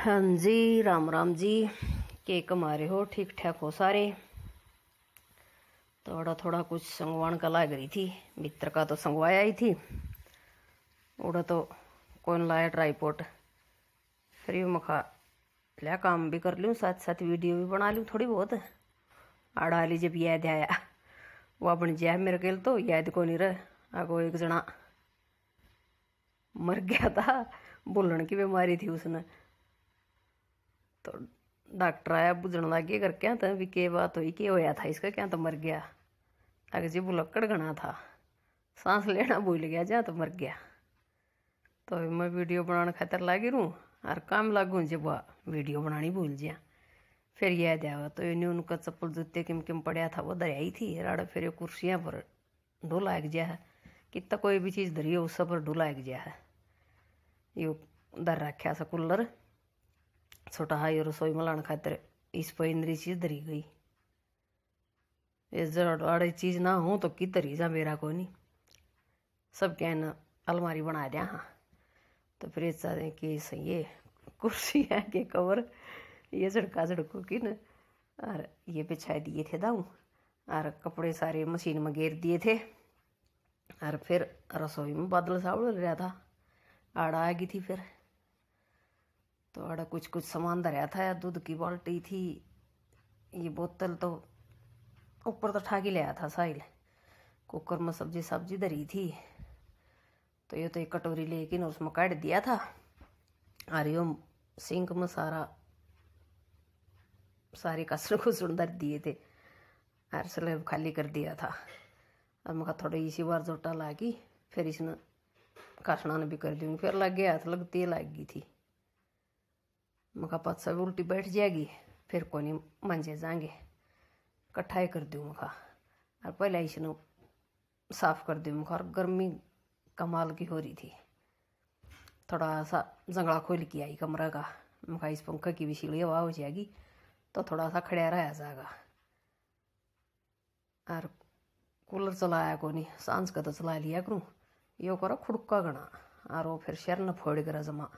हाँ जी राम राम जी के कमारे हो ठीक ठाक हो सारे थोड़ा थोड़ा कुछ संगवान का लाग रही थी मित्र का तो संगवाया ही थी उड़ा तो कौन लाया ट्राईपोर्ट फिर भी मखा लिया काम भी कर लूँ साथ साथ वीडियो भी बना लूँ थोड़ी बहुत ली जब याद आया वो अपन जय मेरे के तो याद को नहीं रह आगो एक जना मर गया था बोलने की बीमारी थी उसने तो डॉक्टर आया बुझन गए कर क्या था भी के बात हुई क्या होया था इसका क्या तो मर गया अगर जी बुलक्कड़ गणा था सांस लेना भूल गया जहाँ तो मर गया तो मैं वीडियो बनाने खातर लागी रूँ और काम लागू जब वीडियो बनानी भूल गया फिर याद आया तो इन्हें उनका चप्पल जूते किम किम पड़ा था वो दरियाई थी राड़ फिर ये कुर्सियाँ पर ढोला एक गया है कितना कोई भी चीज़ धरी हो उस पर ढोला एक गया है यो दर रखा सा कूलर छोटा हाई रसोई में लाने खातर इस पर इंद्री चीज़ धरी गई इस अड़े चीज़ ना हो तो की धरी जा मेरा को नहीं सब कहना अलमारी बना दिया हाँ तो फिर इस कि ये कुर्सी है कि कवर ये झड़का झड़को कि न और ये बिछा दिए थे दाऊ और कपड़े सारे मशीन में घेर दिए थे और फिर रसोई में बादल सावल रहा था आड़ आ गई थी फिर तो अड़ा कुछ कुछ सामान धरिया था दूध की बाल्टी थी ये बोतल तो ऊपर तो ठाक ही लिया था साहिल कुकर में सब्जी सब्जी धरी थी तो ये तो एक कटोरी लेके ना उसमें काट दिया था और यो सिंक में सारा सारे कसर को धर दिए थे और स्लेब खाली कर दिया था अब मैं थोड़ा इसी बार जोटा लागी फिर इसने कसना ने भी कर दी फिर लग गया हाथ लग तेल लग गई थी मका पत सब उल्टी बैठ जाएगी फिर नहीं मंजे जाएंगे कट्ठा ही कर दूँ मखा और पहले इसनों साफ कर दूँ मखा और गर्मी कमाल की हो रही थी थोड़ा सा जंगला खोल के आई कमरा का मखा इस पंखा की भी सीढ़ी हवा हो जाएगी तो थोड़ा सा खड़ा रहा जाएगा और कूलर चलाया को नहीं सांस का तो चला लिया करूँ यो करो खुड़का गणा और वो फिर शरण फोड़ करा जमा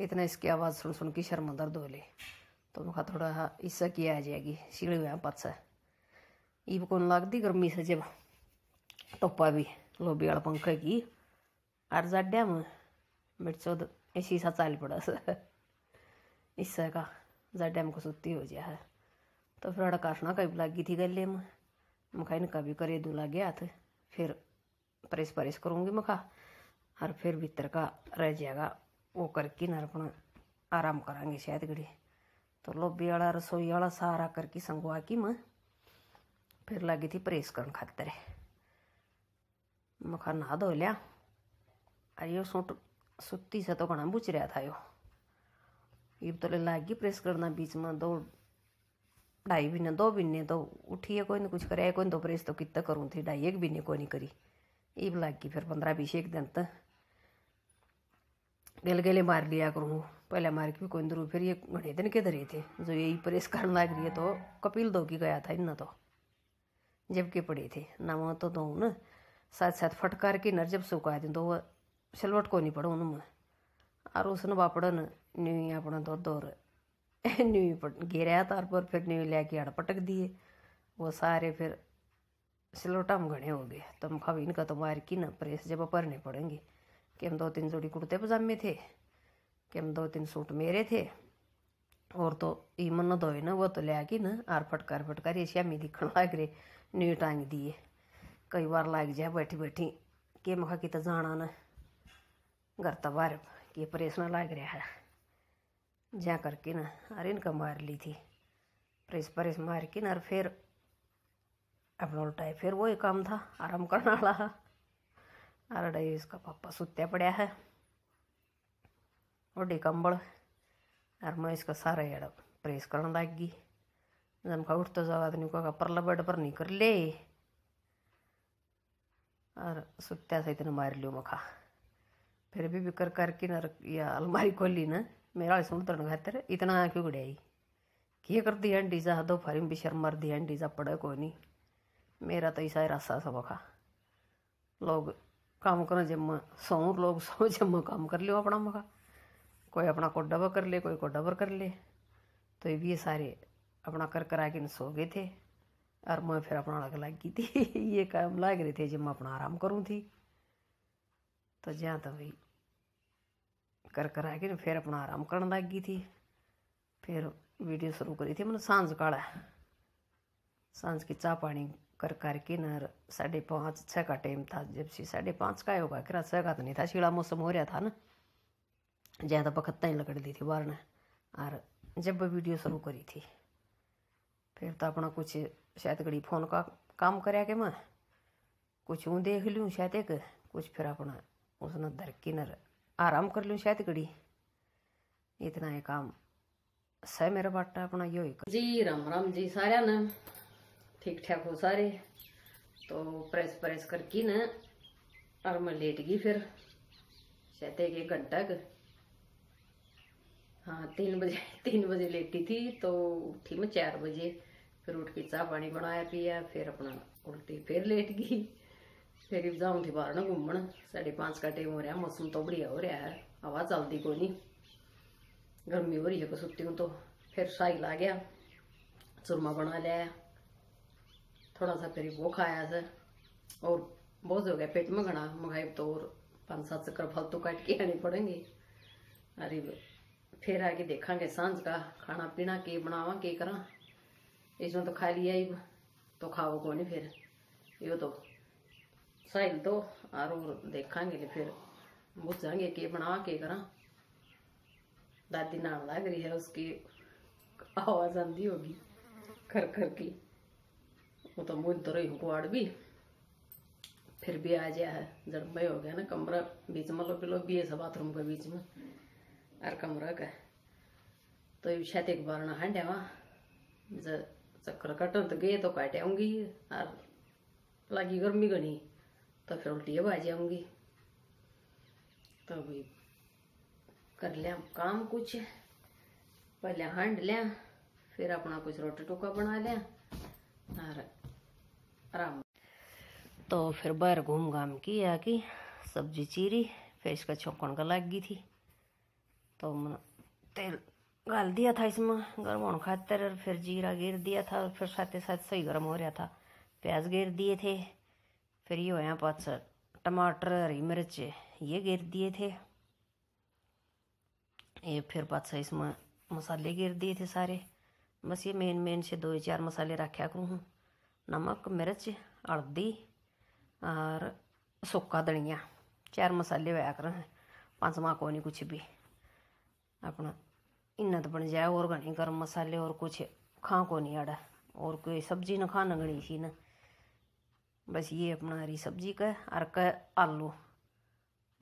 इतना इसकी आवाज़ सुन सुन के शर्म दर्द ले तो मुखा थोड़ा की आ जाएगी सीढ़ी हुआ पाचा ई कौन लगती गर्मी से जब टोपा भी लोबी वाला पंख की अर जाड्या में मिर्चो ऐसी सा चाल पड़ा इससे का जाड्या मुख सुती हो जाए है तो फिर काटना कभी लागी थी गले में मुखा इन कभी करे दू लग गया फिर प्रेस प्रेस करूँगी मुखा और फिर भीतर का रह जाएगा वो करके ना अपना आराम करांगे शायद घड़ी तो लोबी वाला रसोई वाला सारा करके संगवा की मैं फिर लगी थी प्रेस कर खातर मखा नहा धो लिया और यो सूट सुती से तो घना बुच रहा था यो ये तो ले लागी प्रेस करना बीच में दो ढाई बीने दो बीने तो उठिए कोई नहीं कुछ करे कोई दो प्रेस तो कितना करूँ थी ढाई एक बीने कोई नहीं करी ये गई फिर पंद्रह बीस एक दिन तक गले मार लिया करूँ पहले मार की कोई फिर ये घने दिन के धरे थे जो यही प्रेस कर लग रही है तो कपिल दो की गया था इन्ना तो जब के पड़े थे ना वहाँ तो दो ना साथ साथ फटकार के नर जब सुखा दें तो वह सिलवट को नहीं पड़ो उन्होंने और उसने वापड़न न्यू अपना दुध और न्यू पट घेरा तार पर फिर न्यू लेके अड़ पटक दिए वो सारे फिर सिलवटा में घने हो गए तुम खाओ इनका तो मार की ना प्रेस जब भरने पड़ेंगे कि हम दो तीन जोड़ी कुर्ते पजामे थे कि हम दो तीन सूट मेरे थे और तो ईमन न ना वो तो लिया कि ना आर फट कर ये श्यामी दिखण लग रहे न्यू टांग दिए कई बार लग जाए बैठी बैठी के मखा कि जाना ना घर तो बार के परेशान लग रहा है जा करके ना अरे इनका मार ली थी प्रेस प्रेस मार के ना फिर अपना उल्टा फिर वो एक काम था आराम करने वाला आरडा इसका पापा सुत्या पड़ा है वोडी कंबल और मैं इसका सारा एड़ा प्रेस करने लग गई जमका उठते जावा तो नुका परला बेड पर नहीं कर ले और सुत्या सही तेना मार लियो मखा फिर भी बिकर करके ना या अलमारी खोली ना मेरा सुन तरण खातर इतना क्यों गड़ाई क्या कर दी हंडी जा दो फरी भी शर्म मर दी हंडी जा पड़े कोई नहीं मेरा तो ऐसा ही रास्ता सबका लोग काम करो जम्मा सौ लोग सौ जम्मा काम कर लो अपना मखा कोई अपना को डबर कर ले कोई को डबर कर ले तो ये सारे अपना कर करा के सो गए थे और मैं फिर अपना अलग लग गई थी ये काम लाग रहे थे जब अपना आराम करूँ थी तो जहाँ तो भाई कर करा के फिर अपना आराम कर लग गई थी फिर वीडियो शुरू करी थी मैंने सांझ काड़ा सांझ की चाह पानी कर की ना साढ़े पाँच छः का टाइम था जब से साढ़े पाँच का होगा करा छः का तो नहीं था शीला मौसम हो रहा था ना ज़्यादा बखत्ता ही लकड़ दी थी बाहर ने और जब वीडियो शुरू करी थी फिर तो अपना कुछ शायद घड़ी फोन का काम कराया के मैं कुछ ऊँ देख लूँ शायद एक कुछ फिर अपना उसने दर की नर आराम कर लूँ शायद घड़ी इतना ही काम सह मेरा बाटा अपना यो ही जी राम राम जी सारे ने ठीक ठाक हो सारे तो प्रेस प्रेस करके ना और मैं लेट गई फिर शायद एक एक घंटा हाँ तीन बजे तीन बजे लेटी थी तो उठी मैं चार बजे फिर उठ के चाह पानी बनाया पिया फिर अपना उल्टी फिर लेट गई फिर जाऊँ थी बाहर ना घूमन साढ़े पाँच का टाइम हो रहा मौसम तो बढ़िया हो रहा है हवा चलती कोई नहीं गर्मी हो रही है को हूँ तो फिर साइकिल आ गया सुरमा बना लिया थोड़ा सा फिर वो खाया से और बहुत हो गया पेट में घना मंगाई तो और पाँच सात चक्कर फालतू काट के आनी पड़ेंगे अरे फिर आके देखा गे सांझ का खाना पीना के बनावा के करा इसमें तो खा लिया ही तो खाओ को नहीं फिर यो तो साहिल दो तो और और देखा फिर गे के बना के करा दादी नाम लग रही है उसकी आवाज आंदी होगी खर खर की वो तो मुझ तो रही गुआड़ भी फिर भी आ गया है जड़मय हो गया ना कमरा बीच में लो पिलो भी है बाथरूम के बीच में और कमरा का तो ये शायद एक बार ना हंडे वहाँ चक्कर कट तो गए तो काटे आऊँगी और लगी गर्मी घनी तो फिर उल्टी अब आ जाऊँगी तो भी कर लिया काम कुछ पहले हंड लिया फिर अपना कुछ रोटी टोका बना लिया और आराम तो फिर बाहर घूम घाम की आ कि सब्जी चीरी फिर इसका छोंकण का लग गई थी तो तेल गाल दिया था इसमें गर्म होने खातर फिर जीरा गिर दिया था फिर साथ साथ सही गर्म हो रहा था प्याज गिर दिए थे फिर ये होया पाँच टमाटर हरी मिर्च ये गिर दिए थे ये फिर पाँच इसमें मसाले गिर दिए थे सारे बस ये मेन मेन से दो चार मसाले रखा करूँ हूँ ਨਮਕ ਮਿਰਚ ਹਲਦੀ ਔਰ ਸੋਕਾ ਧਨੀਆ ਚਾਰ ਮਸਾਲੇ ਵਾਇਆ ਪੰਜ ਪੰਜਵਾਂ ਕੋਈ ਨਹੀਂ ਕੁਛ ਵੀ ਆਪਣਾ ਇੰਨਾ ਤਾਂ ਬਣ ਜਾਏ ਹੋਰ ਗਣੀ ਗਰਮ ਮਸਾਲੇ ਔਰ ਕੁਛ ਖਾ ਕੋ ਨਹੀਂ ਆੜਾ ਔਰ ਕੋਈ ਸਬਜ਼ੀ ਨਾ ਖਾਣ ਗਣੀ ਸੀ ਨਾ ਬਸ ਇਹ ਆਪਣਾ ਰੀ ਸਬਜ਼ੀ ਕਾ ਔਰ ਕਾ ਆਲੂ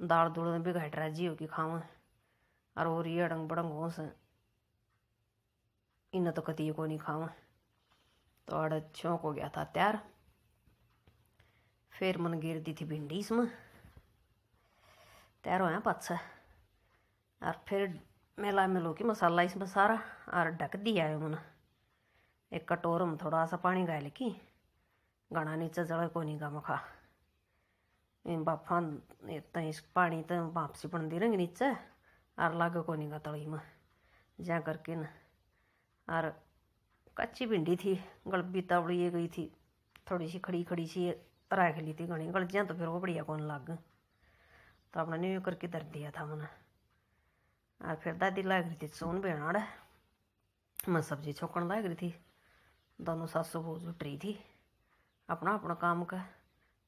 ਦਾਲ ਦੂਲ ਨੇ ਵੀ ਘਟ ਰਾਜੀ ਹੋ ਕੇ ਖਾਵਾਂ ਔਰ ਹੋਰ ਇਹ ਅੜੰਗ ਬੜੰਗ ਹੋਸ ਇਨਾ ਤਾਂ ਕਦੀ ਕੋ ਨਹੀਂ ਖਾਵਾਂ तो अड़ चौंक हो गया था तैयार फिर मन गिर दी थी भिंडी इसमें तैयार होया पाछा और फिर मेला मिलो कि मसाला इसमें सारा और ढक दिया है मन एक कटोर में थोड़ा सा पानी गाय लिखी गणा नीचे जड़े को नहीं गा मखा बाफा तो इस पानी तो वापसी बनती रंग नीचे और लागे को नहीं गा तली में जै करके न और कच्ची भिंडी थी गल बीता ये गई थी थोड़ी सी खड़ी खड़ी सी राख ली थी गल जहाँ तो फिर वो बढ़िया कौन लग तो अपना न्यू करके दर दिया था मैंने और फिर दादी लाग रही थी सोन बेना मैं सब्जी छोकन लाग रही थी दोनों सास बहू जुट रही थी अपना अपना काम का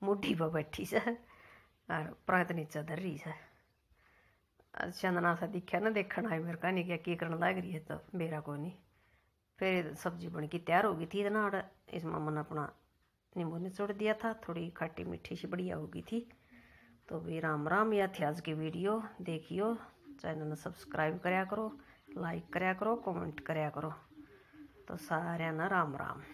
मुठी पर बैठी से और प्रात नीचे दर रही से चंदना सा दिखा ना देखना आई मेरे कहानी क्या की करना लाग रही है तो मेरा को नहीं फिर सब्जी बन के तैयार हो गई थी इतना इस मामा ने अपना नींबू निचोड़ दिया था थोड़ी खट्टी मीठी सी बढ़िया हो गई थी तो भी राम राम या थे आज की वीडियो देखियो चैनल ने सब्सक्राइब करया करो लाइक करया करो कमेंट करया करो तो सारे ना राम राम